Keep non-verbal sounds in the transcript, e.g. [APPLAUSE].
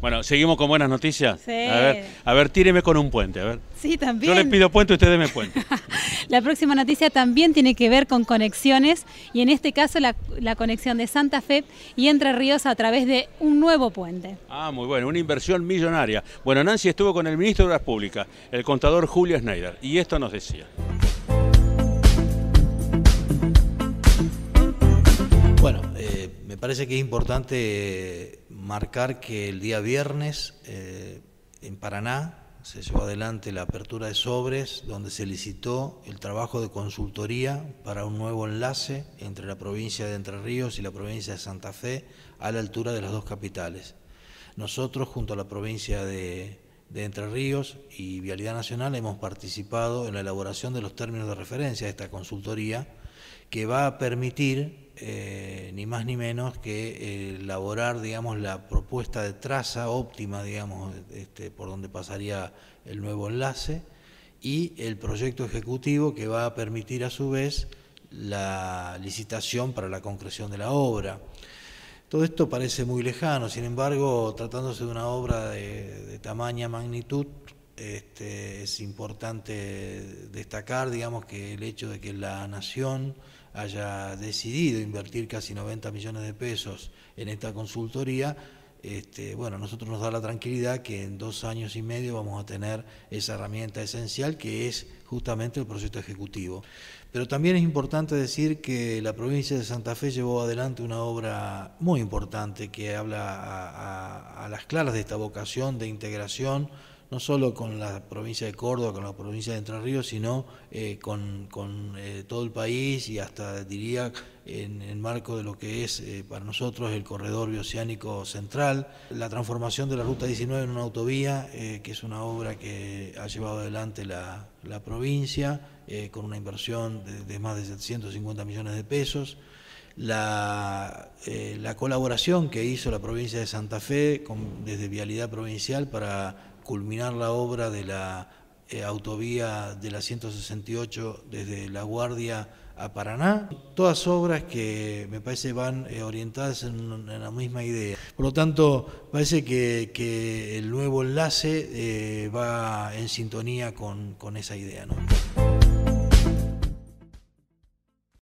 Bueno, seguimos con buenas noticias. A ver, a ver, tíreme con un puente, a ver. Sí, también. Yo le pido puente, usted me puente. [LAUGHS] la próxima noticia también tiene que ver con conexiones y en este caso la, la, conexión de Santa Fe y Entre Ríos a través de un nuevo puente. Ah, muy bueno, una inversión millonaria. Bueno, Nancy estuvo con el ministro de Obras Públicas, el contador Julio Schneider, y esto nos decía. me parece que es importante eh, marcar que el día viernes eh, en Paraná se llevó adelante la apertura de sobres donde se licitó el trabajo de consultoría para un nuevo enlace entre la provincia de Entre Ríos y la provincia de Santa Fe a la altura de las dos capitales. Nosotros junto a la provincia de, de Entre Ríos y Vialidad Nacional hemos participado en la elaboración de los términos de referencia de esta consultoría que va a permitir, eh, ni más ni menos, que eh, elaborar la propuesta de traza óptima este, por donde pasaría el nuevo enlace y el proyecto ejecutivo que va a permitir a su vez la licitación para la concreción de la obra. Todo esto parece muy lejano, sin embargo, tratándose de una obra de, de tamaña magnitud, este, es importante destacar, digamos, que el hecho de que la Nación haya decidido invertir casi 90 millones de pesos en esta consultoría, este, bueno, nosotros nos da la tranquilidad que en dos años y medio vamos a tener esa herramienta esencial que es justamente el proyecto ejecutivo. Pero también es importante decir que la provincia de Santa Fe llevó adelante una obra muy importante que habla a las claras de esta vocación de integración no solo con la provincia de Córdoba, con la provincia de Entre Ríos, sino eh, con, eh, todo el país y hasta diría en el marco de lo que es eh, para nosotros el corredor bioceánico central, la transformación de la Ruta 19 en una autovía, que es una obra que ha llevado adelante la, provincia con una inversión de, más de 750 millones de pesos. La, colaboración que hizo la provincia de Santa Fe desde Vialidad Provincial para culminar la obra de la eh, autovía de la 168 desde La Guardia a Paraná. Todas obras que me parece van eh, orientadas en, la misma idea. Por lo tanto, parece que, el nuevo enlace eh, va en sintonía con, esa idea. ¿no?